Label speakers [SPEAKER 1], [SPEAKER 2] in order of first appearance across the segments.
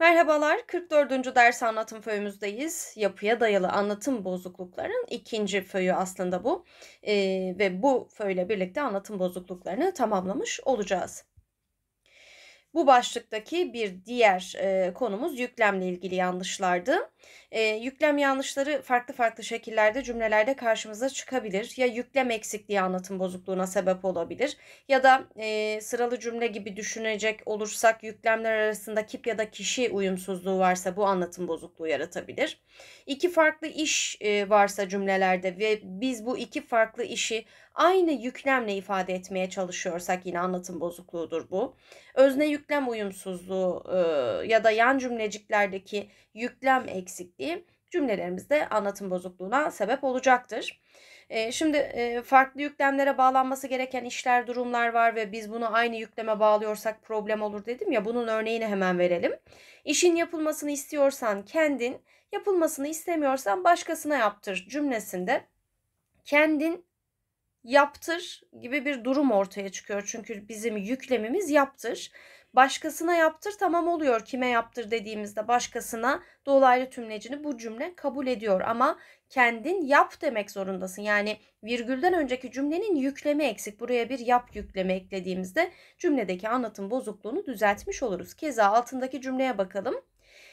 [SPEAKER 1] Merhabalar, 44. ders anlatım föyümüzdeyiz. Yapıya dayalı anlatım bozuklukların ikinci föyü aslında bu. Ee, ve bu föyle birlikte anlatım bozukluklarını tamamlamış olacağız. Bu başlıktaki bir diğer e, konumuz yüklemle ilgili yanlışlardı. E, yüklem yanlışları farklı farklı şekillerde cümlelerde karşımıza çıkabilir. Ya yüklem eksikliği anlatım bozukluğuna sebep olabilir ya da e, sıralı cümle gibi düşünecek olursak yüklemler arasında kip ya da kişi uyumsuzluğu varsa bu anlatım bozukluğu yaratabilir. İki farklı iş e, varsa cümlelerde ve biz bu iki farklı işi aynı yüklemle ifade etmeye çalışıyorsak yine anlatım bozukluğudur bu. Özne yüklem uyumsuzluğu e, ya da yan cümleciklerdeki yüklem eksikliği cümlelerimizde anlatım bozukluğuna sebep olacaktır. E, şimdi e, farklı yüklemlere bağlanması gereken işler, durumlar var ve biz bunu aynı yükleme bağlıyorsak problem olur dedim ya bunun örneğini hemen verelim. İşin yapılmasını istiyorsan kendin, yapılmasını istemiyorsan başkasına yaptır cümlesinde kendin yaptır gibi bir durum ortaya çıkıyor. Çünkü bizim yüklemimiz yaptır. Başkasına yaptır tamam oluyor. Kime yaptır dediğimizde başkasına dolaylı tümlecini bu cümle kabul ediyor. Ama kendin yap demek zorundasın. Yani virgülden önceki cümlenin yüklemi eksik. Buraya bir yap yükleme eklediğimizde cümledeki anlatım bozukluğunu düzeltmiş oluruz. Keza altındaki cümleye bakalım.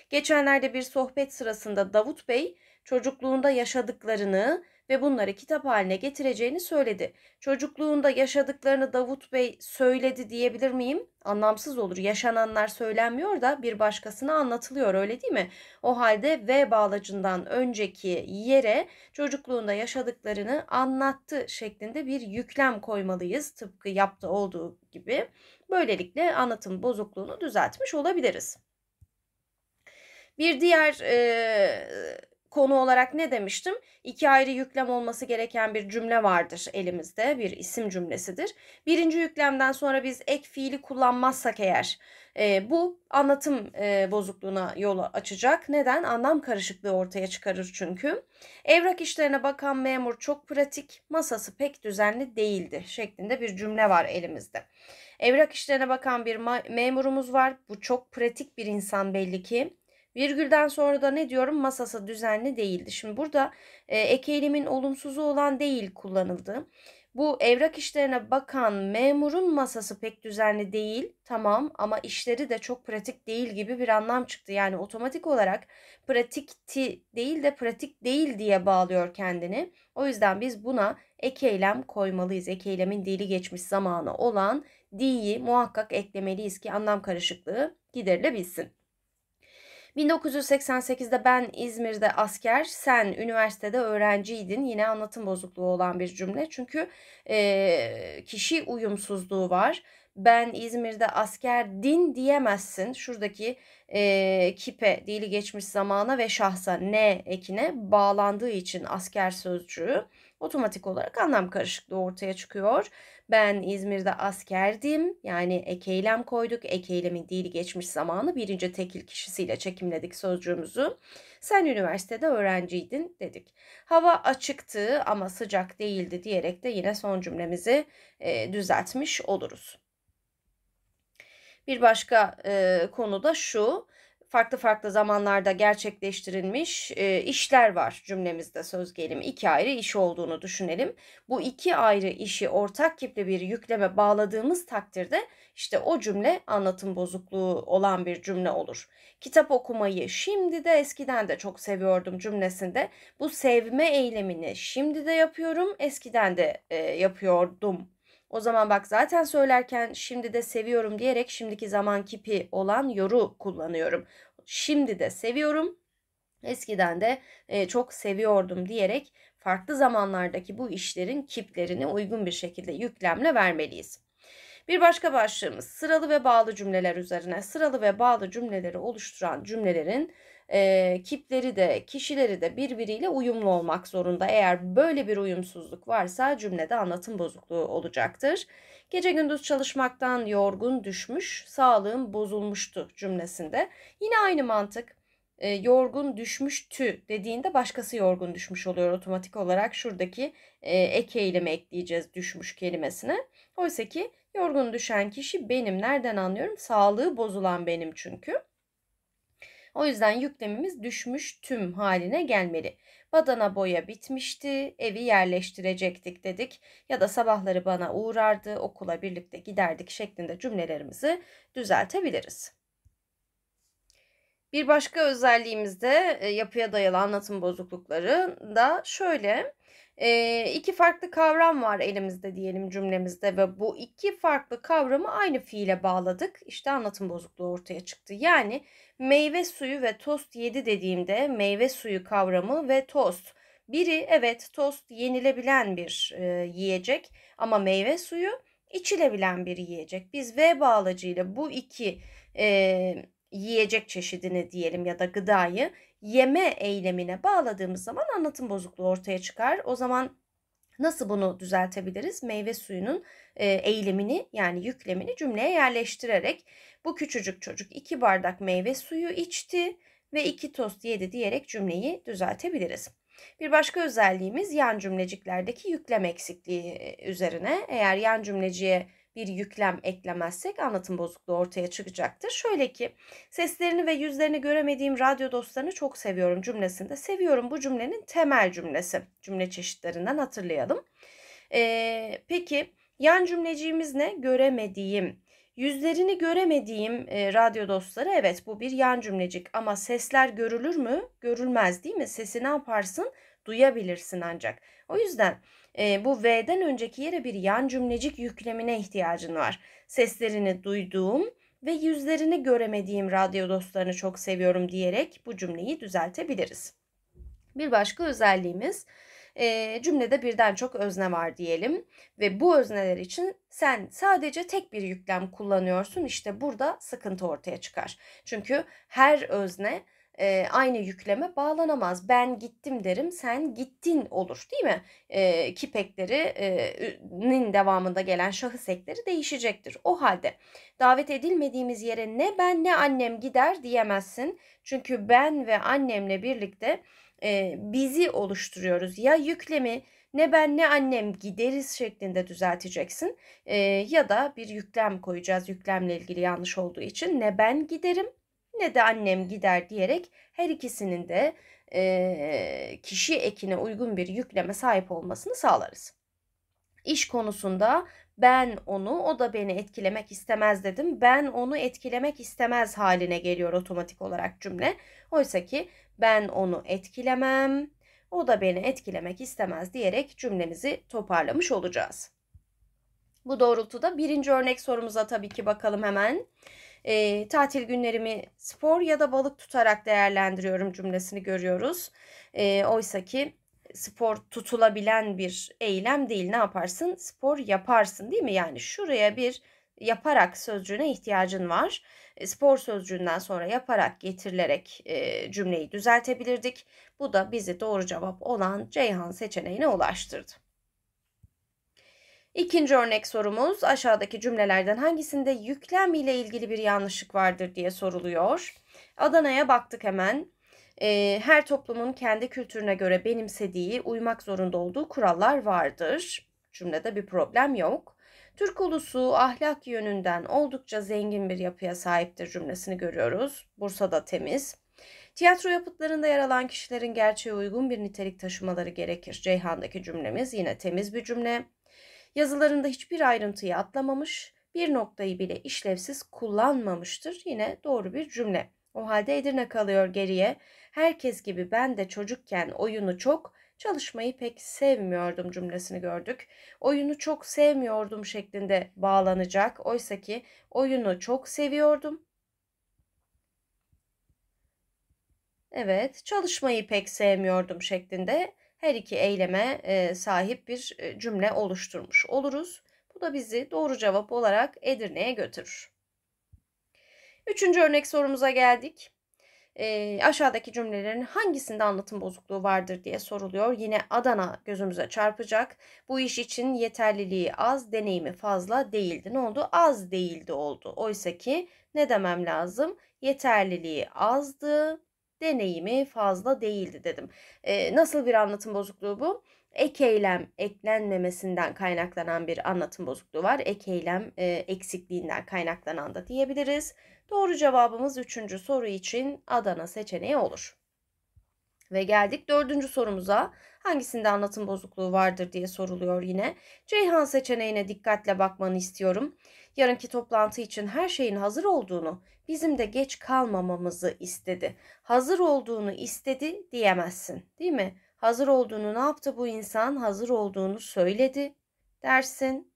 [SPEAKER 1] Geçenlerde bir sohbet sırasında Davut Bey çocukluğunda yaşadıklarını ve bunları kitap haline getireceğini söyledi. Çocukluğunda yaşadıklarını Davut Bey söyledi diyebilir miyim? Anlamsız olur. Yaşananlar söylenmiyor da bir başkasına anlatılıyor öyle değil mi? O halde V bağlacından önceki yere çocukluğunda yaşadıklarını anlattı şeklinde bir yüklem koymalıyız tıpkı yaptı olduğu gibi. Böylelikle anlatım bozukluğunu düzeltmiş olabiliriz. Bir diğer e, konu olarak ne demiştim? İki ayrı yüklem olması gereken bir cümle vardır elimizde. Bir isim cümlesidir. Birinci yüklemden sonra biz ek fiili kullanmazsak eğer e, bu anlatım e, bozukluğuna yol açacak. Neden? Anlam karışıklığı ortaya çıkarır çünkü. Evrak işlerine bakan memur çok pratik, masası pek düzenli değildi şeklinde bir cümle var elimizde. Evrak işlerine bakan bir memurumuz var. Bu çok pratik bir insan belli ki. Virgülden sonra da ne diyorum masası düzenli değildi. Şimdi burada e, ek eylemin olumsuzu olan değil kullanıldı. Bu evrak işlerine bakan memurun masası pek düzenli değil tamam ama işleri de çok pratik değil gibi bir anlam çıktı. Yani otomatik olarak pratikti değil de pratik değil diye bağlıyor kendini. O yüzden biz buna ek eylem koymalıyız. Ek eylemin dili geçmiş zamanı olan di'yi muhakkak eklemeliyiz ki anlam karışıklığı giderilebilsin. 1988'de ben İzmir'de asker, sen üniversitede öğrenciydin. Yine anlatım bozukluğu olan bir cümle. Çünkü e, kişi uyumsuzluğu var. Ben İzmir'de asker din diyemezsin. Şuradaki e, kipe, dili geçmiş zamana ve şahsa ne ekine bağlandığı için asker sözcüğü otomatik olarak anlam karışıklığı ortaya çıkıyor. Ben İzmir'de askerdim. Yani ekeylem koyduk. Ekeylemin değil geçmiş zamanı birinci tekil kişisiyle çekimledik sözcüğümüzü. Sen üniversitede öğrenciydin dedik. Hava açıktı ama sıcak değildi diyerek de yine son cümlemizi e, düzeltmiş oluruz. Bir başka e, konu da şu farklı farklı zamanlarda gerçekleştirilmiş e, işler var cümlemizde söz gelimi. iki ayrı iş olduğunu düşünelim. Bu iki ayrı işi ortak kipli bir yükleme bağladığımız takdirde işte o cümle anlatım bozukluğu olan bir cümle olur. Kitap okumayı şimdi de eskiden de çok seviyordum cümlesinde. Bu sevme eylemini şimdi de yapıyorum, eskiden de e, yapıyordum o zaman bak zaten söylerken şimdi de seviyorum diyerek şimdiki zaman kipi olan yoru kullanıyorum. Şimdi de seviyorum. Eskiden de e, çok seviyordum diyerek farklı zamanlardaki bu işlerin kiplerini uygun bir şekilde yüklemle vermeliyiz. Bir başka başlığımız sıralı ve bağlı cümleler üzerine. Sıralı ve bağlı cümleleri oluşturan cümlelerin e, kipleri de kişileri de birbiriyle uyumlu olmak zorunda. Eğer böyle bir uyumsuzluk varsa cümlede anlatım bozukluğu olacaktır. Gece gündüz çalışmaktan yorgun düşmüş, sağlığım bozulmuştu cümlesinde. Yine aynı mantık e, yorgun düşmüştü dediğinde başkası yorgun düşmüş oluyor otomatik olarak şuradaki e, ek eylemi ekleyeceğiz düşmüş kelimesine. Oysa ki yorgun düşen kişi benim nereden anlıyorum sağlığı bozulan benim çünkü. O yüzden yüklemimiz düşmüş tüm haline gelmeli. Badana boya bitmişti, evi yerleştirecektik dedik ya da sabahları bana uğrardı, okula birlikte giderdik şeklinde cümlelerimizi düzeltebiliriz. Bir başka özelliğimiz de e, yapıya dayalı anlatım bozuklukları da şöyle e, iki farklı kavram var elimizde diyelim cümlemizde ve bu iki farklı kavramı aynı fiile bağladık. İşte anlatım bozukluğu ortaya çıktı. Yani meyve suyu ve tost yedi dediğimde meyve suyu kavramı ve tost. Biri evet tost yenilebilen bir e, yiyecek ama meyve suyu içilebilen bir yiyecek. Biz V bağlacıyla bu iki e, yiyecek çeşidini diyelim ya da gıdayı yeme eylemine bağladığımız zaman anlatım bozukluğu ortaya çıkar. O zaman Nasıl bunu düzeltebiliriz? Meyve suyunun e, eylemini yani yüklemini cümleye yerleştirerek bu küçücük çocuk iki bardak meyve suyu içti ve iki tost yedi diyerek cümleyi düzeltebiliriz. Bir başka özelliğimiz yan cümleciklerdeki yüklem eksikliği e, üzerine. Eğer yan cümleciye bir yüklem eklemezsek anlatım bozukluğu ortaya çıkacaktır. Şöyle ki seslerini ve yüzlerini göremediğim radyo dostlarını çok seviyorum cümlesinde. Seviyorum bu cümlenin temel cümlesi. Cümle çeşitlerinden hatırlayalım. Ee, peki yan cümleciğimiz ne? Göremediğim. Yüzlerini göremediğim e, radyo dostları evet bu bir yan cümlecik ama sesler görülür mü? Görülmez değil mi? Sesi ne yaparsın? Duyabilirsin ancak. O yüzden e, bu V'den önceki yere bir yan cümlecik yüklemine ihtiyacın var. Seslerini duyduğum ve yüzlerini göremediğim radyo dostlarını çok seviyorum diyerek bu cümleyi düzeltebiliriz. Bir başka özelliğimiz e, cümlede birden çok özne var diyelim ve bu özneler için sen sadece tek bir yüklem kullanıyorsun işte burada sıkıntı ortaya çıkar. Çünkü her özne e, aynı yükleme bağlanamaz. Ben gittim derim, sen gittin olur değil mi? E, kipeklerinin e, devamında gelen şahıs ekleri değişecektir. O halde davet edilmediğimiz yere ne ben ne annem gider diyemezsin. Çünkü ben ve annemle birlikte e, bizi oluşturuyoruz. Ya yüklemi ne ben ne annem gideriz şeklinde düzelteceksin e, ya da bir yüklem koyacağız yüklemle ilgili yanlış olduğu için ne ben giderim ne de annem gider diyerek her ikisinin de e, kişi ekine uygun bir yükleme sahip olmasını sağlarız. İş konusunda ben onu, o da beni etkilemek istemez dedim. Ben onu etkilemek istemez haline geliyor otomatik olarak cümle. Oysa ki ben onu etkilemem, o da beni etkilemek istemez diyerek cümlemizi toparlamış olacağız. Bu doğrultuda birinci örnek sorumuza tabii ki bakalım hemen e, tatil günlerimi spor ya da balık tutarak değerlendiriyorum cümlesini görüyoruz. E, Oysa ki spor tutulabilen bir eylem değil. Ne yaparsın? Spor yaparsın değil mi? Yani şuraya bir yaparak sözcüğüne ihtiyacın var. Spor sözcüğünden sonra yaparak getirilerek e, cümleyi düzeltebilirdik. Bu da bizi doğru cevap olan Ceyhan seçeneğine ulaştırdı. İkinci örnek sorumuz aşağıdaki cümlelerden hangisinde yüklem ile ilgili bir yanlışlık vardır diye soruluyor. Adana'ya baktık hemen. Ee, her toplumun kendi kültürüne göre benimsediği, uymak zorunda olduğu kurallar vardır. Cümlede bir problem yok. Türk ulusu ahlak yönünden oldukça zengin bir yapıya sahiptir cümlesini görüyoruz. Bursa'da temiz. Tiyatro yapıtlarında yer alan kişilerin gerçeğe uygun bir nitelik taşımaları gerekir. Ceyhan'daki cümlemiz yine temiz bir cümle. Yazılarında hiçbir ayrıntıyı atlamamış, bir noktayı bile işlevsiz kullanmamıştır. Yine doğru bir cümle. O halde Edirne kalıyor geriye. Herkes gibi ben de çocukken oyunu çok, çalışmayı pek sevmiyordum cümlesini gördük. Oyunu çok sevmiyordum şeklinde bağlanacak. Oysa ki oyunu çok seviyordum. Evet, çalışmayı pek sevmiyordum şeklinde her iki eyleme e, sahip bir e, cümle oluşturmuş oluruz. Bu da bizi doğru cevap olarak Edirne'ye götürür. Üçüncü örnek sorumuza geldik. E, aşağıdaki cümlelerin hangisinde anlatım bozukluğu vardır diye soruluyor. Yine Adana gözümüze çarpacak. Bu iş için yeterliliği az, deneyimi fazla değildi. Ne oldu? Az değildi oldu. Oysa ki ne demem lazım? Yeterliliği azdı, deneyimi fazla değildi dedim. E, nasıl bir anlatım bozukluğu bu? Ek eylem eklenmemesinden kaynaklanan bir anlatım bozukluğu var. Ek eylem e, eksikliğinden kaynaklanan da diyebiliriz. Doğru cevabımız 3. soru için Adana seçeneği olur. Ve geldik dördüncü sorumuza. Hangisinde anlatım bozukluğu vardır diye soruluyor yine. Ceyhan seçeneğine dikkatle bakmanı istiyorum. Yarınki toplantı için her şeyin hazır olduğunu, bizim de geç kalmamamızı istedi. Hazır olduğunu istedi diyemezsin değil mi? Hazır olduğunu ne yaptı bu insan? Hazır olduğunu söyledi dersin.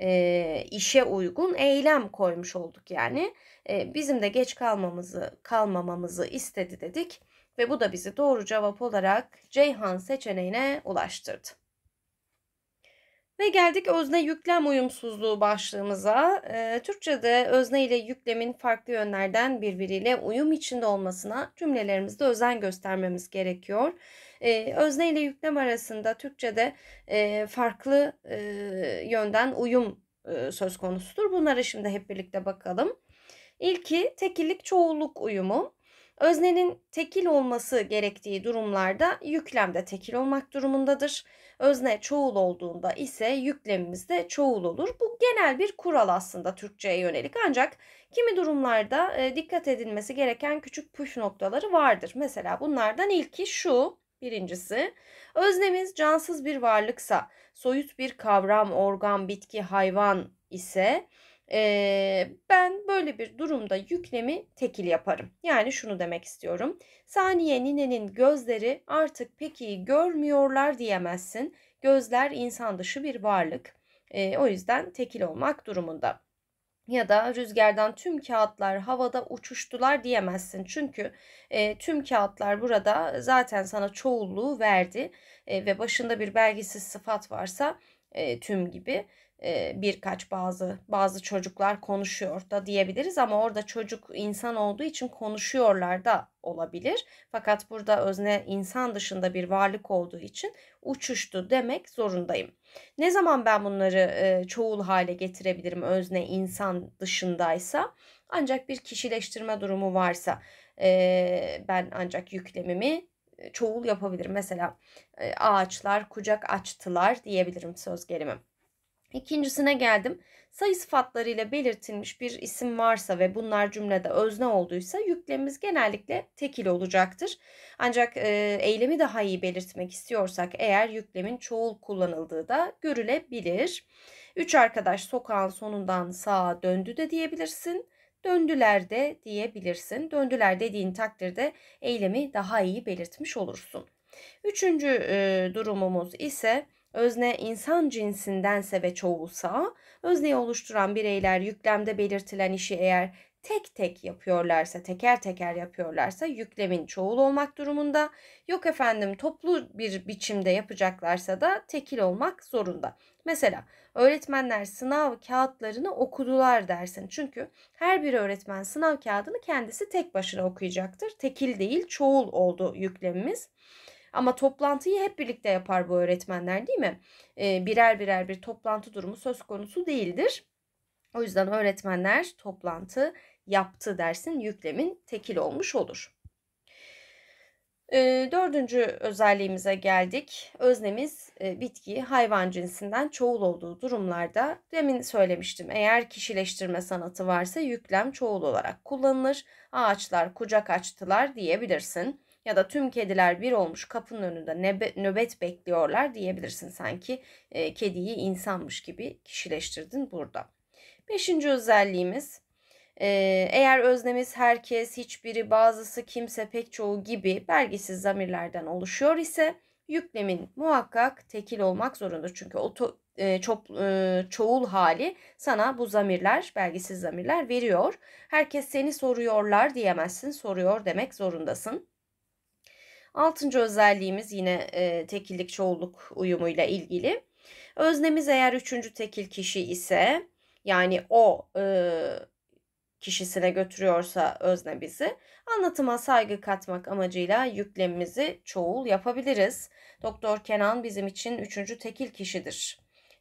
[SPEAKER 1] E, işe uygun eylem koymuş olduk yani. E, bizim de geç kalmamızı kalmamamızı istedi dedik ve bu da bizi doğru cevap olarak Ceyhan seçeneğine ulaştırdı. Ve geldik özne yüklem uyumsuzluğu başlığımıza. Ee, Türkçe'de özne ile yüklemin farklı yönlerden birbiriyle uyum içinde olmasına cümlelerimizde özen göstermemiz gerekiyor. Ee, özne ile yüklem arasında Türkçe'de e, farklı e, yönden uyum e, söz konusudur. Bunlara şimdi hep birlikte bakalım. İlki tekillik çoğulluk uyumu. Öznenin tekil olması gerektiği durumlarda yüklem de tekil olmak durumundadır. Özne çoğul olduğunda ise yüklemimiz de çoğul olur. Bu genel bir kural aslında Türkçeye yönelik ancak kimi durumlarda e, dikkat edilmesi gereken küçük püf noktaları vardır. Mesela bunlardan ilki şu. Birincisi, öznemiz cansız bir varlıksa, soyut bir kavram, organ, bitki, hayvan ise ee, ben böyle bir durumda yüklemi tekil yaparım. Yani şunu demek istiyorum. Saniye ninenin gözleri artık peki görmüyorlar diyemezsin. Gözler insan dışı bir varlık. Ee, o yüzden tekil olmak durumunda. Ya da rüzgardan tüm kağıtlar havada uçuştular diyemezsin. Çünkü e, tüm kağıtlar burada zaten sana çoğulluğu verdi e, ve başında bir belgesiz sıfat varsa e, tüm gibi birkaç bazı bazı çocuklar konuşuyor da diyebiliriz ama orada çocuk insan olduğu için konuşuyorlar da olabilir. Fakat burada özne insan dışında bir varlık olduğu için uçuştu demek zorundayım. Ne zaman ben bunları çoğul hale getirebilirim özne insan dışındaysa ancak bir kişileştirme durumu varsa ben ancak yüklemimi çoğul yapabilirim. Mesela ağaçlar kucak açtılar diyebilirim söz gelimi. İkincisine geldim. Sayı sıfatlarıyla belirtilmiş bir isim varsa ve bunlar cümlede özne olduysa yüklemimiz genellikle tekil olacaktır. Ancak e, eylemi daha iyi belirtmek istiyorsak eğer yüklemin çoğul kullanıldığı da görülebilir. Üç arkadaş sokağın sonundan sağa döndü de diyebilirsin. Döndüler de diyebilirsin. Döndüler dediğin takdirde eylemi daha iyi belirtmiş olursun. Üçüncü e, durumumuz ise Özne insan cinsindense ve çoğulsa, özneyi oluşturan bireyler yüklemde belirtilen işi eğer tek tek yapıyorlarsa, teker teker yapıyorlarsa yüklemin çoğul olmak durumunda. Yok efendim toplu bir biçimde yapacaklarsa da tekil olmak zorunda. Mesela öğretmenler sınav kağıtlarını okudular dersin. Çünkü her bir öğretmen sınav kağıdını kendisi tek başına okuyacaktır. Tekil değil çoğul oldu yüklemimiz. Ama toplantıyı hep birlikte yapar bu öğretmenler değil mi? Ee, birer birer bir toplantı durumu söz konusu değildir. O yüzden öğretmenler toplantı yaptı dersin yüklemin tekil olmuş olur. Ee, dördüncü özelliğimize geldik. Öznemiz e, bitki, hayvan cinsinden çoğul olduğu durumlarda demin söylemiştim. Eğer kişileştirme sanatı varsa yüklem çoğul olarak kullanılır. Ağaçlar kucak açtılar diyebilirsin ya da tüm kediler bir olmuş kapının önünde nöbet, bekliyorlar diyebilirsin sanki e, kediyi insanmış gibi kişileştirdin burada. Beşinci özelliğimiz e, eğer öznemiz herkes, hiçbiri, bazısı, kimse, pek çoğu gibi belgesiz zamirlerden oluşuyor ise yüklemin muhakkak tekil olmak zorundadır. Çünkü o to, e, çop, e, çoğul hali sana bu zamirler, belgesiz zamirler veriyor. Herkes seni soruyorlar diyemezsin, soruyor demek zorundasın. Altıncı özelliğimiz yine e, tekillik çoğulluk uyumuyla ilgili. Öznemiz eğer üçüncü tekil kişi ise yani o e, kişisine götürüyorsa özne bizi anlatıma saygı katmak amacıyla yüklemimizi çoğul yapabiliriz. Doktor Kenan bizim için üçüncü tekil kişidir.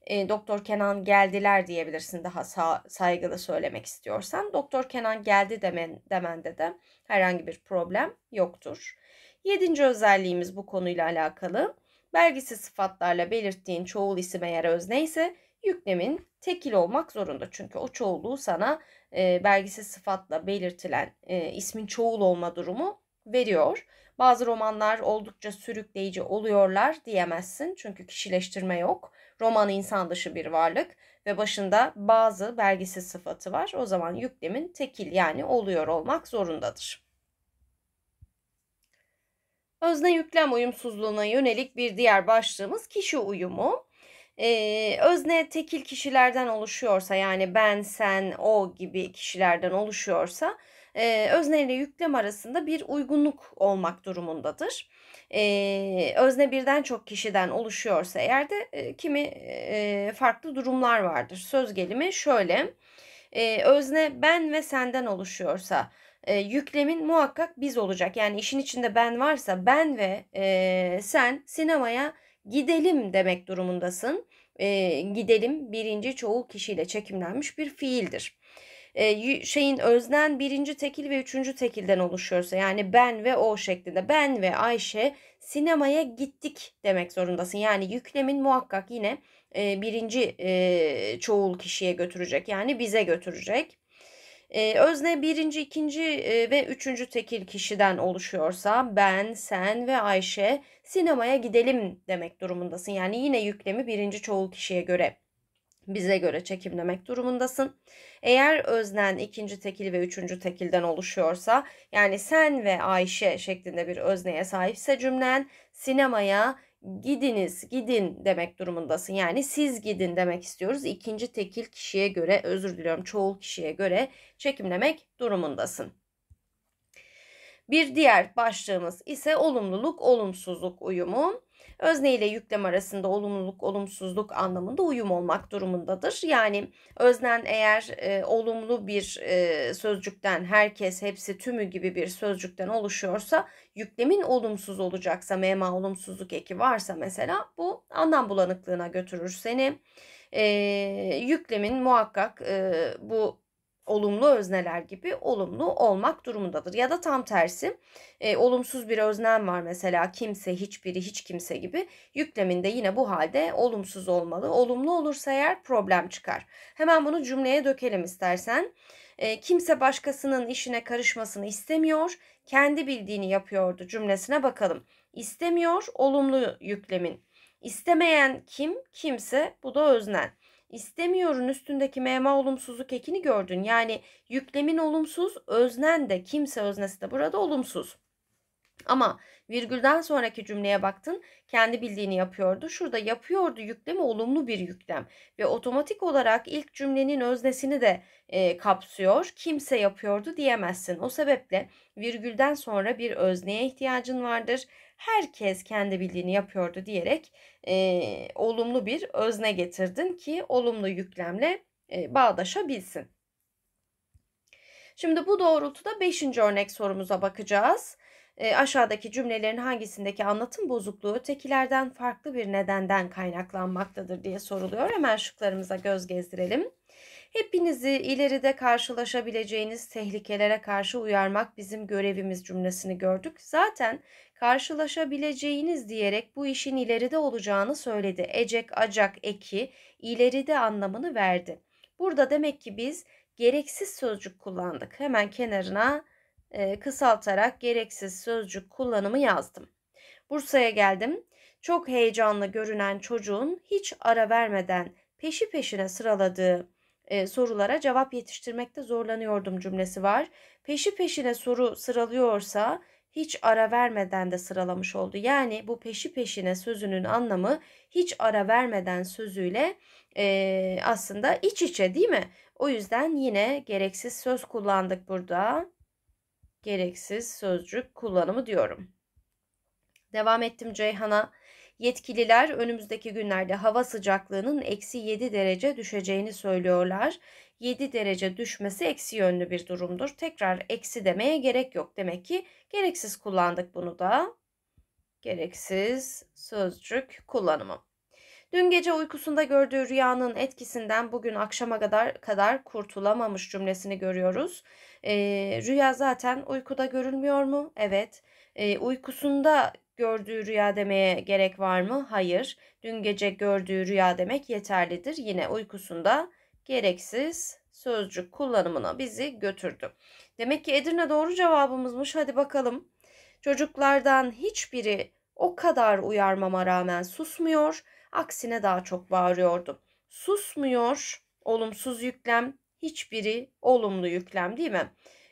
[SPEAKER 1] E, Doktor Kenan geldiler diyebilirsin daha sa- saygılı söylemek istiyorsan. Doktor Kenan geldi demen demende de herhangi bir problem yoktur. Yedinci özelliğimiz bu konuyla alakalı. Belgisiz sıfatlarla belirttiğin çoğul isim eğer özne ise yüklemin tekil olmak zorunda. Çünkü o çoğulluğu sana e, belgisiz sıfatla belirtilen e, ismin çoğul olma durumu veriyor. Bazı romanlar oldukça sürükleyici oluyorlar diyemezsin çünkü kişileştirme yok. Roman insan dışı bir varlık ve başında bazı belgisiz sıfatı var. O zaman yüklemin tekil yani oluyor olmak zorundadır. Özne yüklem uyumsuzluğuna yönelik bir diğer başlığımız kişi uyumu. Ee, özne tekil kişilerden oluşuyorsa yani ben, sen, o gibi kişilerden oluşuyorsa e, özne ile yüklem arasında bir uygunluk olmak durumundadır. Ee, özne birden çok kişiden oluşuyorsa eğer de e, kimi e, farklı durumlar vardır. Söz gelimi şöyle. E, özne ben ve senden oluşuyorsa e, yüklemin muhakkak biz olacak. Yani işin içinde ben varsa ben ve e, sen sinemaya gidelim demek durumundasın. E, gidelim birinci çoğul kişiyle çekimlenmiş bir fiildir. E, şeyin öznen birinci tekil ve üçüncü tekilden oluşuyorsa yani ben ve o şeklinde ben ve Ayşe sinemaya gittik demek zorundasın. Yani yüklemin muhakkak yine e, birinci e, çoğul kişiye götürecek yani bize götürecek. E, özne birinci, ikinci e, ve üçüncü tekil kişiden oluşuyorsa ben, sen ve Ayşe sinemaya gidelim demek durumundasın. Yani yine yüklemi birinci çoğul kişiye göre bize göre çekimlemek durumundasın. Eğer öznen ikinci tekil ve üçüncü tekilden oluşuyorsa yani sen ve Ayşe şeklinde bir özneye sahipse cümlen sinemaya gidiniz, gidin demek durumundasın. Yani siz gidin demek istiyoruz. İkinci tekil kişiye göre, özür diliyorum çoğul kişiye göre çekimlemek durumundasın. Bir diğer başlığımız ise olumluluk, olumsuzluk uyumu özne ile yüklem arasında olumluluk, olumsuzluk anlamında uyum olmak durumundadır. Yani öznen eğer e, olumlu bir e, sözcükten herkes, hepsi, tümü gibi bir sözcükten oluşuyorsa yüklemin olumsuz olacaksa, mema olumsuzluk eki varsa mesela bu anlam bulanıklığına götürür seni. E, yüklemin muhakkak e, bu olumlu özneler gibi olumlu olmak durumundadır. Ya da tam tersi e, olumsuz bir öznem var mesela kimse, hiçbiri, hiç kimse gibi yükleminde yine bu halde olumsuz olmalı. Olumlu olursa eğer problem çıkar. Hemen bunu cümleye dökelim istersen. E, kimse başkasının işine karışmasını istemiyor, kendi bildiğini yapıyordu cümlesine bakalım. İstemiyor, olumlu yüklemin. İstemeyen kim? Kimse, bu da öznen. İstemiyorun üstündeki mema olumsuzluk ekini gördün. Yani yüklemin olumsuz, öznen de kimse öznesi de burada olumsuz. Ama virgülden sonraki cümleye baktın kendi bildiğini yapıyordu. Şurada yapıyordu yüklemi olumlu bir yüklem ve otomatik olarak ilk cümlenin öznesini de e, kapsıyor. Kimse yapıyordu diyemezsin. O sebeple virgülden sonra bir özneye ihtiyacın vardır herkes kendi bildiğini yapıyordu diyerek e, olumlu bir özne getirdin ki olumlu yüklemle e, bağdaşabilsin. Şimdi bu doğrultuda 5. örnek sorumuza bakacağız. E, aşağıdaki cümlelerin hangisindeki anlatım bozukluğu tekilerden farklı bir nedenden kaynaklanmaktadır diye soruluyor. Hemen şıklarımıza göz gezdirelim. Hepinizi ileride karşılaşabileceğiniz tehlikelere karşı uyarmak bizim görevimiz cümlesini gördük. Zaten karşılaşabileceğiniz diyerek bu işin ileride olacağını söyledi. Ecek, acak, eki ileride anlamını verdi. Burada demek ki biz gereksiz sözcük kullandık. Hemen kenarına e, kısaltarak gereksiz sözcük kullanımı yazdım. Bursa'ya geldim. Çok heyecanlı görünen çocuğun hiç ara vermeden peşi peşine sıraladığı e, sorulara cevap yetiştirmekte zorlanıyordum cümlesi var. Peşi peşine soru sıralıyorsa hiç ara vermeden de sıralamış oldu. Yani bu peşi peşine sözünün anlamı hiç ara vermeden sözüyle e, aslında iç içe değil mi? O yüzden yine gereksiz söz kullandık burada. Gereksiz sözcük kullanımı diyorum. Devam ettim Ceyhan'a. Yetkililer önümüzdeki günlerde hava sıcaklığının eksi 7 derece düşeceğini söylüyorlar. 7 derece düşmesi eksi yönlü bir durumdur. Tekrar eksi demeye gerek yok. Demek ki gereksiz kullandık bunu da. Gereksiz sözcük kullanımı. Dün gece uykusunda gördüğü rüyanın etkisinden bugün akşama kadar kadar kurtulamamış cümlesini görüyoruz. E, rüya zaten uykuda görülmüyor mu? Evet. E, uykusunda gördüğü rüya demeye gerek var mı? Hayır. Dün gece gördüğü rüya demek yeterlidir. Yine uykusunda gereksiz sözcük kullanımına bizi götürdü. Demek ki Edirne doğru cevabımızmış. Hadi bakalım. Çocuklardan hiçbiri o kadar uyarmama rağmen susmuyor. Aksine daha çok bağırıyordu. Susmuyor olumsuz yüklem, hiçbiri olumlu yüklem değil mi?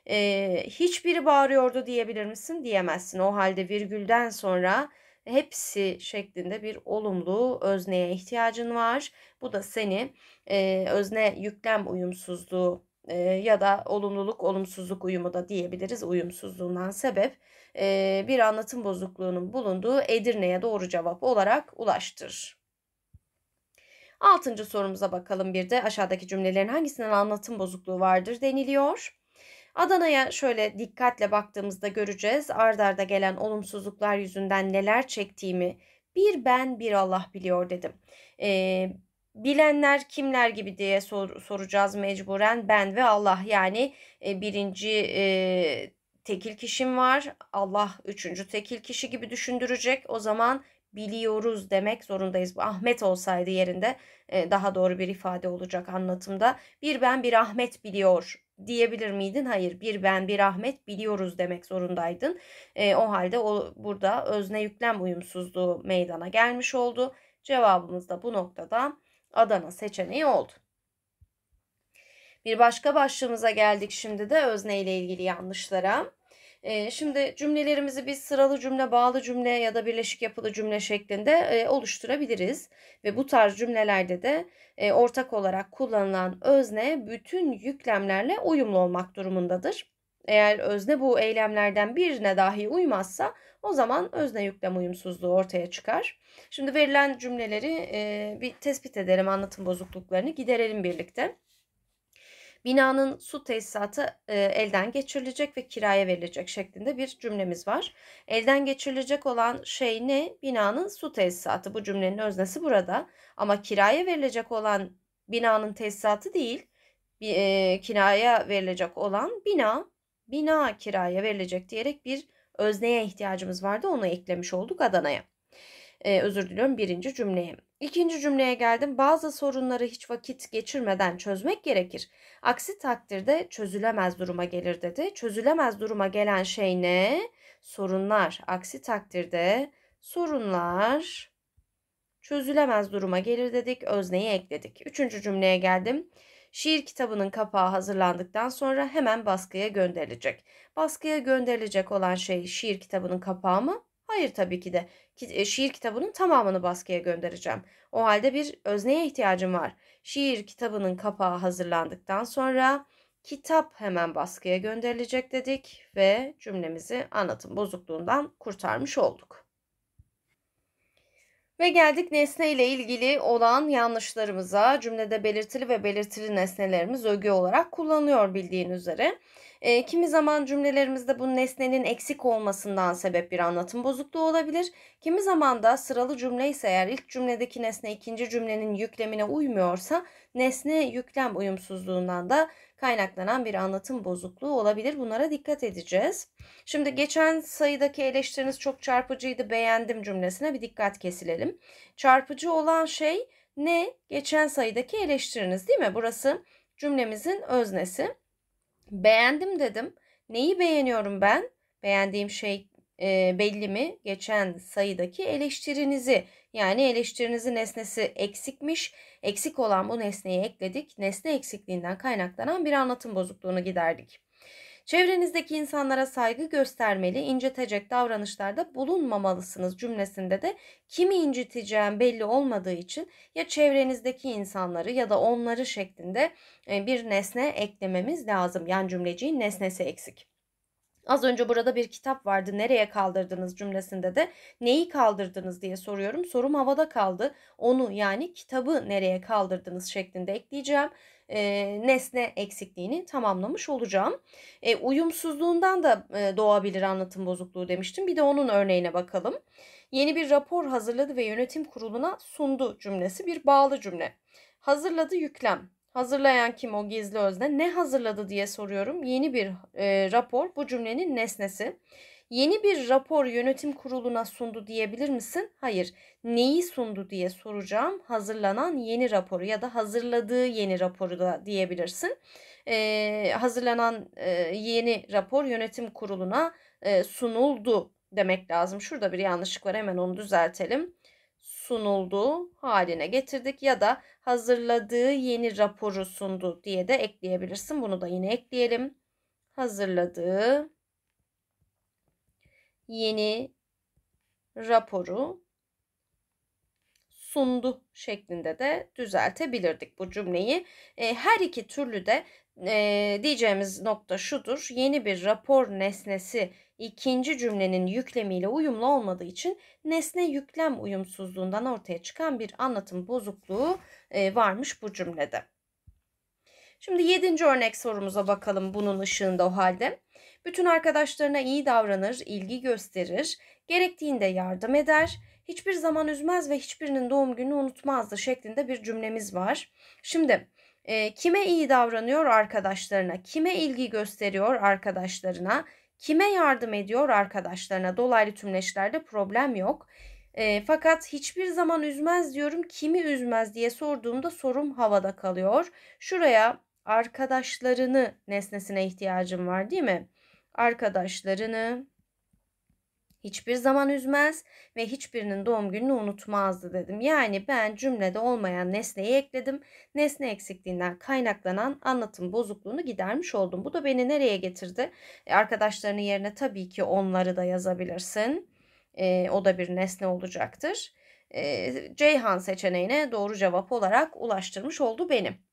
[SPEAKER 1] Ee, hiçbiri bağırıyordu diyebilir misin? Diyemezsin. O halde virgülden sonra hepsi şeklinde bir olumlu özneye ihtiyacın var. Bu da seni e, özne yüklem uyumsuzluğu e, ya da olumluluk olumsuzluk uyumu da diyebiliriz uyumsuzluğundan sebep e, bir anlatım bozukluğunun bulunduğu Edirne'ye doğru cevap olarak ulaştır. Altıncı sorumuza bakalım bir de aşağıdaki cümlelerin hangisinden anlatım bozukluğu vardır deniliyor. Adana'ya şöyle dikkatle baktığımızda göreceğiz ardarda arda gelen olumsuzluklar yüzünden neler çektiğimi bir ben bir Allah biliyor dedim. Ee, bilenler kimler gibi diye sor, soracağız mecburen ben ve Allah yani e, birinci e, tekil kişim var Allah üçüncü tekil kişi gibi düşündürecek o zaman biliyoruz demek zorundayız. Bu Ahmet olsaydı yerinde e, daha doğru bir ifade olacak anlatımda. Bir ben bir Ahmet biliyor diyebilir miydin? Hayır bir ben bir Ahmet biliyoruz demek zorundaydın. E, o halde o, burada özne yüklem uyumsuzluğu meydana gelmiş oldu. Cevabımız da bu noktada Adana seçeneği oldu. Bir başka başlığımıza geldik şimdi de özne ile ilgili yanlışlara şimdi cümlelerimizi biz sıralı cümle, bağlı cümle ya da birleşik yapılı cümle şeklinde oluşturabiliriz. Ve bu tarz cümlelerde de ortak olarak kullanılan özne bütün yüklemlerle uyumlu olmak durumundadır. Eğer özne bu eylemlerden birine dahi uymazsa o zaman özne yüklem uyumsuzluğu ortaya çıkar. Şimdi verilen cümleleri bir tespit edelim anlatım bozukluklarını giderelim birlikte. Binanın su tesisatı e, elden geçirilecek ve kiraya verilecek şeklinde bir cümlemiz var. Elden geçirilecek olan şey ne? Binanın su tesisatı. Bu cümlenin öznesi burada. Ama kiraya verilecek olan binanın tesisatı değil. E, kiraya verilecek olan bina, bina kiraya verilecek diyerek bir özneye ihtiyacımız vardı. Onu eklemiş olduk Adana'ya e, özür diliyorum birinci cümleye. İkinci cümleye geldim. Bazı sorunları hiç vakit geçirmeden çözmek gerekir. Aksi takdirde çözülemez duruma gelir dedi. Çözülemez duruma gelen şey ne? Sorunlar. Aksi takdirde sorunlar çözülemez duruma gelir dedik. Özneyi ekledik. Üçüncü cümleye geldim. Şiir kitabının kapağı hazırlandıktan sonra hemen baskıya gönderilecek. Baskıya gönderilecek olan şey şiir kitabının kapağı mı? Hayır tabii ki de. E, şiir kitabının tamamını baskıya göndereceğim. O halde bir özneye ihtiyacım var. Şiir kitabının kapağı hazırlandıktan sonra kitap hemen baskıya gönderilecek dedik ve cümlemizi anlatım bozukluğundan kurtarmış olduk. Ve geldik nesne ile ilgili olan yanlışlarımıza. Cümlede belirtili ve belirtili nesnelerimiz öge olarak kullanıyor bildiğin üzere. E, kimi zaman cümlelerimizde bu nesnenin eksik olmasından sebep bir anlatım bozukluğu olabilir. Kimi zaman da sıralı cümle ise eğer ilk cümledeki nesne ikinci cümlenin yüklemine uymuyorsa nesne yüklem uyumsuzluğundan da kaynaklanan bir anlatım bozukluğu olabilir. Bunlara dikkat edeceğiz. Şimdi geçen sayıdaki eleştiriniz çok çarpıcıydı beğendim cümlesine bir dikkat kesilelim. Çarpıcı olan şey ne? Geçen sayıdaki eleştiriniz değil mi? Burası cümlemizin öznesi. Beğendim dedim. Neyi beğeniyorum ben? Beğendiğim şey e, belli mi? Geçen sayıdaki eleştirinizi yani eleştirinizin nesnesi eksikmiş. Eksik olan bu nesneyi ekledik. Nesne eksikliğinden kaynaklanan bir anlatım bozukluğunu giderdik. Çevrenizdeki insanlara saygı göstermeli, incitecek davranışlarda bulunmamalısınız cümlesinde de kimi inciteceğim belli olmadığı için ya çevrenizdeki insanları ya da onları şeklinde e, bir nesne eklememiz lazım. Yan cümleciğin nesnesi eksik. Az önce burada bir kitap vardı. Nereye kaldırdınız cümlesinde de neyi kaldırdınız diye soruyorum. Sorum havada kaldı. Onu yani kitabı nereye kaldırdınız şeklinde ekleyeceğim e, nesne eksikliğini tamamlamış olacağım. E, uyumsuzluğundan da e, doğabilir anlatım bozukluğu demiştim. Bir de onun örneğine bakalım. Yeni bir rapor hazırladı ve yönetim kuruluna sundu cümlesi bir bağlı cümle. Hazırladı yüklem. Hazırlayan kim o gizli özne? Ne hazırladı diye soruyorum. Yeni bir e, rapor bu cümlenin nesnesi yeni bir rapor yönetim kuruluna sundu diyebilir misin? Hayır. Neyi sundu diye soracağım. Hazırlanan yeni raporu ya da hazırladığı yeni raporu da diyebilirsin. Ee, hazırlanan e, yeni rapor yönetim kuruluna e, sunuldu demek lazım. Şurada bir yanlışlık var hemen onu düzeltelim sunuldu haline getirdik ya da hazırladığı yeni raporu sundu diye de ekleyebilirsin. Bunu da yine ekleyelim. Hazırladığı yeni raporu sundu şeklinde de düzeltebilirdik bu cümleyi. E, her iki türlü de e, diyeceğimiz nokta şudur. Yeni bir rapor nesnesi ikinci cümlenin yüklemiyle uyumlu olmadığı için nesne yüklem uyumsuzluğundan ortaya çıkan bir anlatım bozukluğu e, varmış bu cümlede. Şimdi yedinci örnek sorumuza bakalım bunun ışığında o halde. Bütün arkadaşlarına iyi davranır, ilgi gösterir, gerektiğinde yardım eder, hiçbir zaman üzmez ve hiçbirinin doğum gününü unutmazdı şeklinde bir cümlemiz var. Şimdi e, kime iyi davranıyor arkadaşlarına, kime ilgi gösteriyor arkadaşlarına, kime yardım ediyor arkadaşlarına dolaylı tümleçlerde problem yok. E, fakat hiçbir zaman üzmez diyorum kimi üzmez diye sorduğumda sorum havada kalıyor. Şuraya arkadaşlarını nesnesine ihtiyacım var değil mi? arkadaşlarını hiçbir zaman üzmez ve hiçbirinin doğum gününü unutmazdı dedim. Yani ben cümlede olmayan nesneyi ekledim. Nesne eksikliğinden kaynaklanan anlatım bozukluğunu gidermiş oldum. Bu da beni nereye getirdi? E, arkadaşlarının yerine tabii ki onları da yazabilirsin. E, o da bir nesne olacaktır. E, Ceyhan seçeneğine doğru cevap olarak ulaştırmış oldu benim.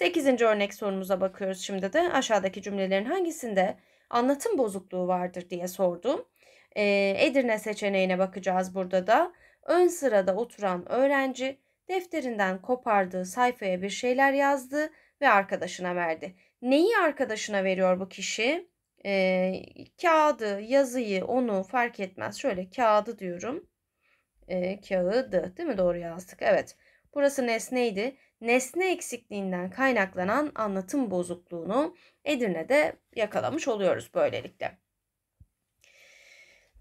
[SPEAKER 1] 8. örnek sorumuza bakıyoruz şimdi de. Aşağıdaki cümlelerin hangisinde anlatım bozukluğu vardır diye sordum. Ee, Edirne seçeneğine bakacağız burada da. Ön sırada oturan öğrenci defterinden kopardığı sayfaya bir şeyler yazdı ve arkadaşına verdi. Neyi arkadaşına veriyor bu kişi? Ee, kağıdı, yazıyı, onu fark etmez. Şöyle kağıdı diyorum. Ee, kağıdı değil mi? Doğru yazdık. Evet. Burası nesneydi nesne eksikliğinden kaynaklanan anlatım bozukluğunu Edirne'de yakalamış oluyoruz böylelikle.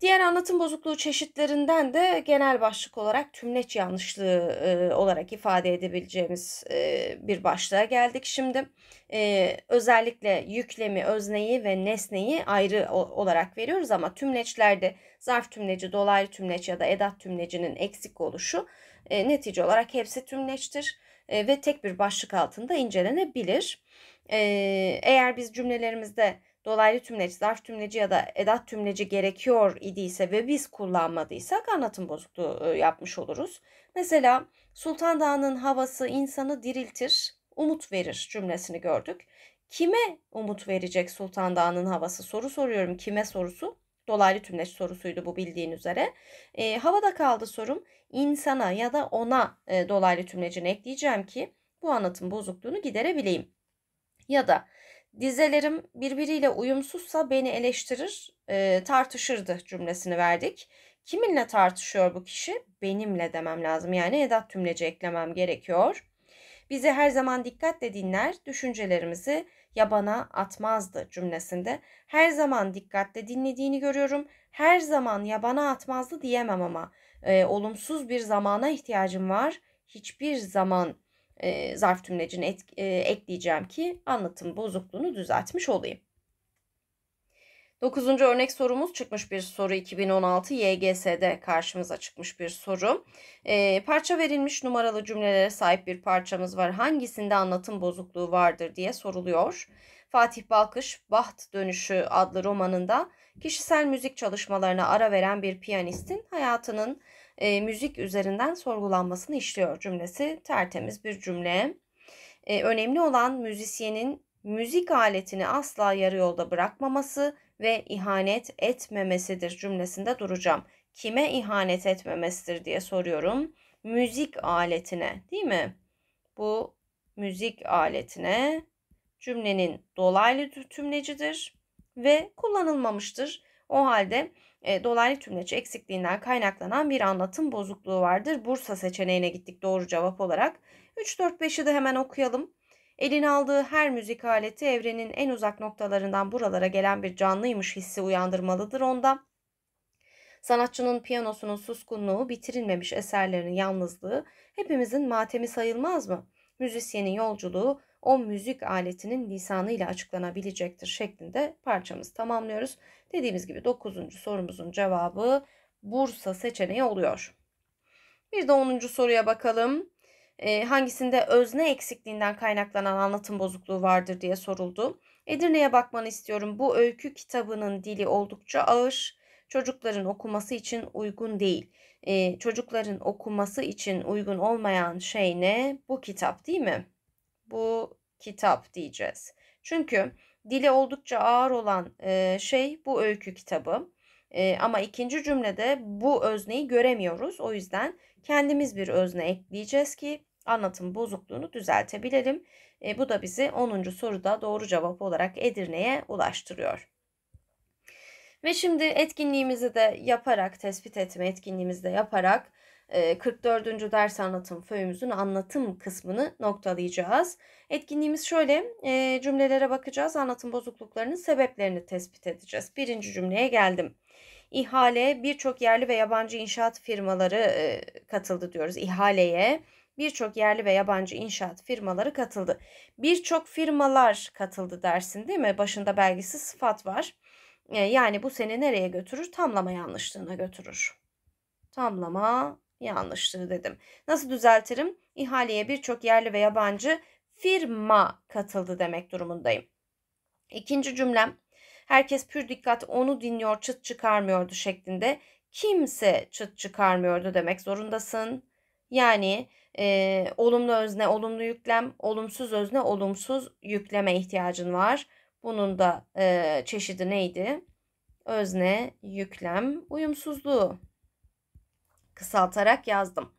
[SPEAKER 1] Diğer anlatım bozukluğu çeşitlerinden de genel başlık olarak tümleç yanlışlığı e, olarak ifade edebileceğimiz e, bir başlığa geldik şimdi. E, özellikle yüklemi, özneyi ve nesneyi ayrı o, olarak veriyoruz ama tümleçlerde zarf tümleci, dolaylı tümleç ya da edat tümlecinin eksik oluşu e, netice olarak hepsi tümleçtir ve tek bir başlık altında incelenebilir. eğer biz cümlelerimizde dolaylı tümleci, zarf tümleci ya da edat tümleci gerekiyor idiyse ve biz kullanmadıysak anlatım bozukluğu yapmış oluruz. Mesela Sultan Dağı'nın havası insanı diriltir, umut verir cümlesini gördük. Kime umut verecek Sultan Dağı'nın havası? Soru soruyorum kime sorusu? Dolaylı tümleç sorusuydu bu bildiğin üzere. E, havada kaldı sorum. İnsana ya da ona e, dolaylı tümlecini ekleyeceğim ki bu anlatım bozukluğunu giderebileyim. Ya da dizelerim birbiriyle uyumsuzsa beni eleştirir, e, tartışırdı cümlesini verdik. Kiminle tartışıyor bu kişi? Benimle demem lazım. Yani edat tümleci eklemem gerekiyor. Bizi her zaman dikkatle dinler, düşüncelerimizi yabana atmazdı cümlesinde her zaman dikkatle dinlediğini görüyorum. Her zaman yabana atmazdı diyemem ama e, olumsuz bir zamana ihtiyacım var. Hiçbir zaman e, zarf tümlecini et, e, ekleyeceğim ki anlatım bozukluğunu düzeltmiş olayım. Dokuzuncu örnek sorumuz çıkmış bir soru 2016 YGS'de karşımıza çıkmış bir soru. E, parça verilmiş numaralı cümlelere sahip bir parçamız var. Hangisinde anlatım bozukluğu vardır diye soruluyor. Fatih Balkış Baht Dönüşü adlı romanında kişisel müzik çalışmalarına ara veren bir piyanistin hayatının e, müzik üzerinden sorgulanmasını işliyor cümlesi tertemiz bir cümle. E, önemli olan müzisyenin müzik aletini asla yarı yolda bırakmaması, ve ihanet etmemesidir cümlesinde duracağım. Kime ihanet etmemesidir diye soruyorum. Müzik aletine değil mi? Bu müzik aletine cümlenin dolaylı tümlecidir ve kullanılmamıştır. O halde e, dolaylı tümleci eksikliğinden kaynaklanan bir anlatım bozukluğu vardır. Bursa seçeneğine gittik doğru cevap olarak. 3-4-5'i de hemen okuyalım. Elin aldığı her müzik aleti evrenin en uzak noktalarından buralara gelen bir canlıymış hissi uyandırmalıdır onda. Sanatçının piyanosunun suskunluğu, bitirilmemiş eserlerinin yalnızlığı hepimizin matemi sayılmaz mı? Müzisyenin yolculuğu o müzik aletinin lisanıyla açıklanabilecektir şeklinde parçamızı tamamlıyoruz. Dediğimiz gibi 9. sorumuzun cevabı Bursa seçeneği oluyor. Bir de 10. soruya bakalım e, hangisinde özne eksikliğinden kaynaklanan anlatım bozukluğu vardır diye soruldu. Edirne'ye bakmanı istiyorum. Bu öykü kitabının dili oldukça ağır. Çocukların okuması için uygun değil. E, çocukların okuması için uygun olmayan şey ne? Bu kitap değil mi? Bu kitap diyeceğiz. Çünkü dili oldukça ağır olan e, şey bu öykü kitabı ama ikinci cümlede bu özneyi göremiyoruz. O yüzden kendimiz bir özne ekleyeceğiz ki anlatım bozukluğunu düzeltebilelim. E, bu da bizi 10. soruda doğru cevap olarak Edirne'ye ulaştırıyor. Ve şimdi etkinliğimizi de yaparak, tespit etme etkinliğimizi de yaparak 44. ders anlatım föyümüzün anlatım kısmını noktalayacağız. Etkinliğimiz şöyle cümlelere bakacağız. Anlatım bozukluklarının sebeplerini tespit edeceğiz. Birinci cümleye geldim. İhale birçok yerli ve yabancı inşaat firmaları e, katıldı diyoruz ihaleye. Birçok yerli ve yabancı inşaat firmaları katıldı. Birçok firmalar katıldı dersin değil mi? Başında belgesi sıfat var. E, yani bu seni nereye götürür? Tamlama yanlışlığına götürür. Tamlama yanlışlığı dedim. Nasıl düzeltirim? İhaleye birçok yerli ve yabancı firma katıldı demek durumundayım. İkinci cümlem Herkes pür dikkat onu dinliyor çıt çıkarmıyordu şeklinde. Kimse çıt çıkarmıyordu demek zorundasın. Yani e, olumlu özne olumlu yüklem, olumsuz özne olumsuz yükleme ihtiyacın var. Bunun da e, çeşidi neydi? Özne, yüklem, uyumsuzluğu. Kısaltarak yazdım.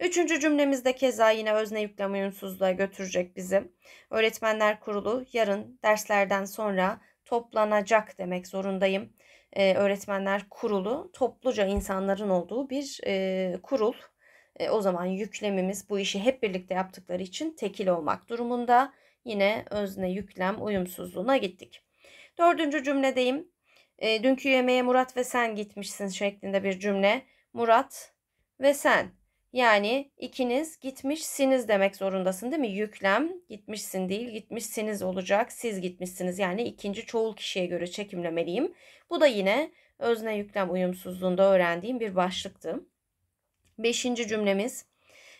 [SPEAKER 1] Üçüncü cümlemizde keza yine özne yüklem uyumsuzluğa götürecek bizi. Öğretmenler Kurulu yarın derslerden sonra toplanacak demek zorundayım. E, öğretmenler kurulu topluca insanların olduğu bir e, kurul. E, o zaman yüklemimiz bu işi hep birlikte yaptıkları için tekil olmak durumunda. Yine özne yüklem uyumsuzluğuna gittik. Dördüncü cümledeyim. E, dünkü yemeğe Murat ve sen gitmişsin şeklinde bir cümle. Murat ve sen yani ikiniz gitmişsiniz demek zorundasın değil mi? Yüklem gitmişsin değil gitmişsiniz olacak. Siz gitmişsiniz yani ikinci çoğul kişiye göre çekimlemeliyim. Bu da yine özne yüklem uyumsuzluğunda öğrendiğim bir başlıktı. Beşinci cümlemiz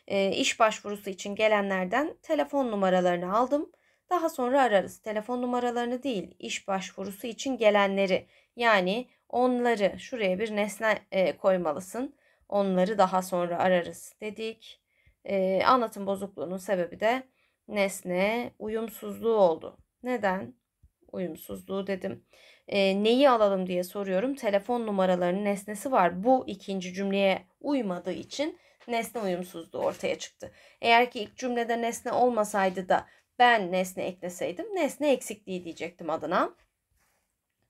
[SPEAKER 1] e, iş başvurusu için gelenlerden telefon numaralarını aldım. Daha sonra ararız. Telefon numaralarını değil, iş başvurusu için gelenleri yani onları şuraya bir nesne e, koymalısın. Onları daha sonra ararız dedik. E, anlatım bozukluğunun sebebi de nesne uyumsuzluğu oldu. Neden? Uyumsuzluğu dedim. E, neyi alalım diye soruyorum. Telefon numaralarının nesnesi var. Bu ikinci cümleye uymadığı için nesne uyumsuzluğu ortaya çıktı. Eğer ki ilk cümlede nesne olmasaydı da ben nesne ekleseydim nesne eksikliği diyecektim adına.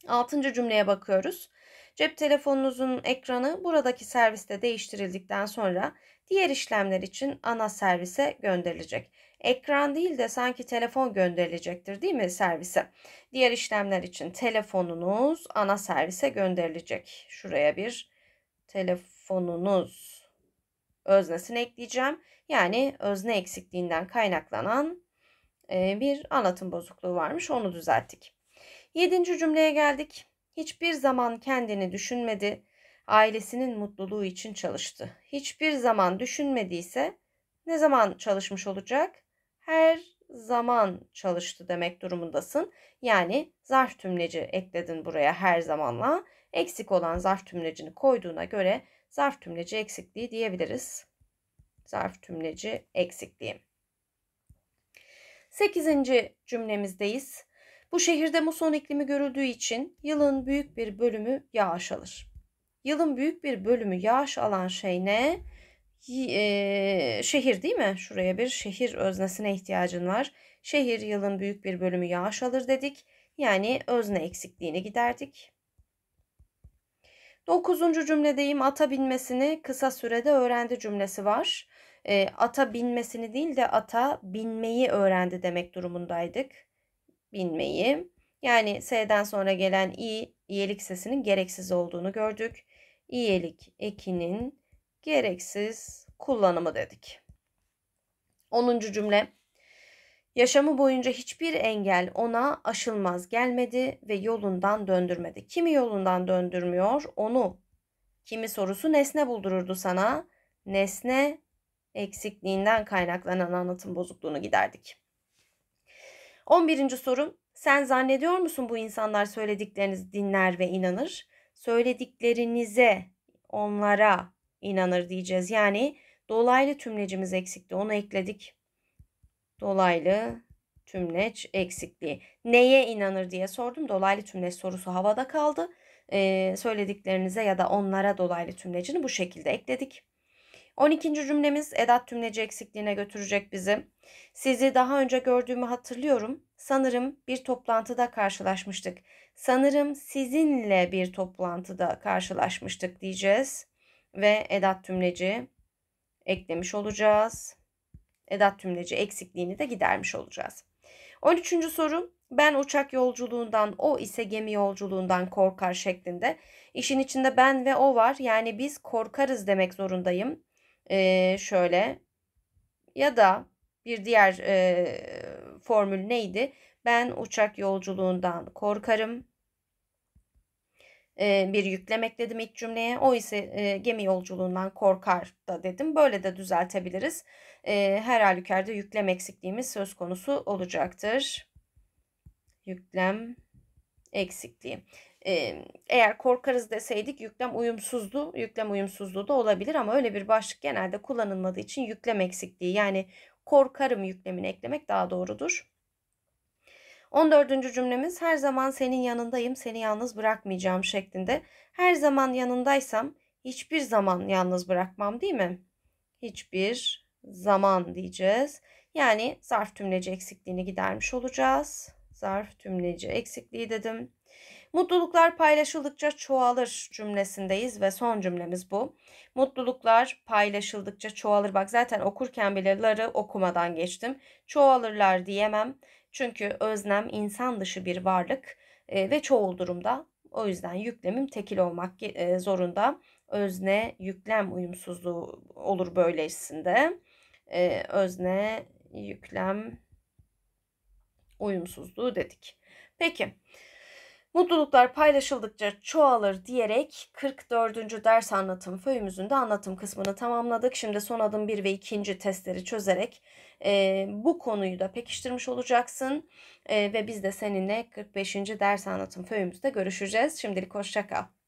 [SPEAKER 1] Altıncı cümleye bakıyoruz. Cep telefonunuzun ekranı buradaki serviste değiştirildikten sonra diğer işlemler için ana servise gönderilecek. Ekran değil de sanki telefon gönderilecektir değil mi servise? Diğer işlemler için telefonunuz ana servise gönderilecek. Şuraya bir telefonunuz öznesini ekleyeceğim. Yani özne eksikliğinden kaynaklanan e, bir anlatım bozukluğu varmış. Onu düzelttik. Yedinci cümleye geldik. Hiçbir zaman kendini düşünmedi, ailesinin mutluluğu için çalıştı. Hiçbir zaman düşünmediyse ne zaman çalışmış olacak? Her zaman çalıştı demek durumundasın. Yani zarf tümleci ekledin buraya her zamanla. Eksik olan zarf tümlecini koyduğuna göre zarf tümleci eksikliği diyebiliriz. Zarf tümleci eksikliği. Sekizinci cümlemizdeyiz. Bu şehirde muson iklimi görüldüğü için yılın büyük bir bölümü yağış alır. Yılın büyük bir bölümü yağış alan şey ne? E, şehir değil mi? Şuraya bir şehir öznesine ihtiyacın var. Şehir yılın büyük bir bölümü yağış alır dedik. Yani özne eksikliğini giderdik. Dokuzuncu cümledeyim ata binmesini kısa sürede öğrendi cümlesi var. E, ata binmesini değil de ata binmeyi öğrendi demek durumundaydık binmeyi. Yani S'den sonra gelen i iyelik sesinin gereksiz olduğunu gördük. İyelik ekinin gereksiz kullanımı dedik. 10. cümle. Yaşamı boyunca hiçbir engel ona aşılmaz gelmedi ve yolundan döndürmedi. Kimi yolundan döndürmüyor? Onu. Kimi sorusu nesne buldururdu sana. Nesne eksikliğinden kaynaklanan anlatım bozukluğunu giderdik. 11. sorum sen zannediyor musun bu insanlar söylediklerinizi dinler ve inanır? Söylediklerinize, onlara inanır diyeceğiz. Yani dolaylı tümlecimiz eksikti. Onu ekledik. Dolaylı tümleç eksikliği. Neye inanır diye sordum. Dolaylı tümleç sorusu havada kaldı. Ee, söylediklerinize ya da onlara dolaylı tümlecini bu şekilde ekledik. 12. cümlemiz edat tümleci eksikliğine götürecek bizi. Sizi daha önce gördüğümü hatırlıyorum. Sanırım bir toplantıda karşılaşmıştık. Sanırım sizinle bir toplantıda karşılaşmıştık diyeceğiz ve edat tümleci eklemiş olacağız. Edat tümleci eksikliğini de gidermiş olacağız. 13. soru ben uçak yolculuğundan o ise gemi yolculuğundan korkar şeklinde. İşin içinde ben ve o var yani biz korkarız demek zorundayım. E, şöyle ya da bir diğer e, formül neydi? Ben uçak yolculuğundan korkarım. E, bir yüklem ekledim ilk cümleye. O ise e, gemi yolculuğundan korkar da dedim. Böyle de düzeltebiliriz. E, her halükarda yüklem eksikliğimiz söz konusu olacaktır. Yüklem eksikliği eğer korkarız deseydik yüklem uyumsuzdu. Yüklem uyumsuzluğu da olabilir ama öyle bir başlık genelde kullanılmadığı için yüklem eksikliği yani korkarım yüklemini eklemek daha doğrudur. 14. cümlemiz her zaman senin yanındayım, seni yalnız bırakmayacağım şeklinde. Her zaman yanındaysam hiçbir zaman yalnız bırakmam değil mi? Hiçbir zaman diyeceğiz. Yani zarf tümleci eksikliğini gidermiş olacağız. Zarf tümleci eksikliği dedim. Mutluluklar paylaşıldıkça çoğalır cümlesindeyiz ve son cümlemiz bu. Mutluluklar paylaşıldıkça çoğalır. Bak zaten okurken bile ları okumadan geçtim. Çoğalırlar diyemem. Çünkü öznem insan dışı bir varlık e, ve çoğul durumda. O yüzden yüklemim tekil olmak e, zorunda. Özne yüklem uyumsuzluğu olur böylesinde. E, özne yüklem uyumsuzluğu dedik. Peki. Mutluluklar paylaşıldıkça çoğalır diyerek 44. ders anlatım föyümüzün de anlatım kısmını tamamladık. Şimdi son adım 1 ve 2. testleri çözerek e, bu konuyu da pekiştirmiş olacaksın. E, ve biz de seninle 45. ders anlatım föyümüzde görüşeceğiz. Şimdilik hoşçakal.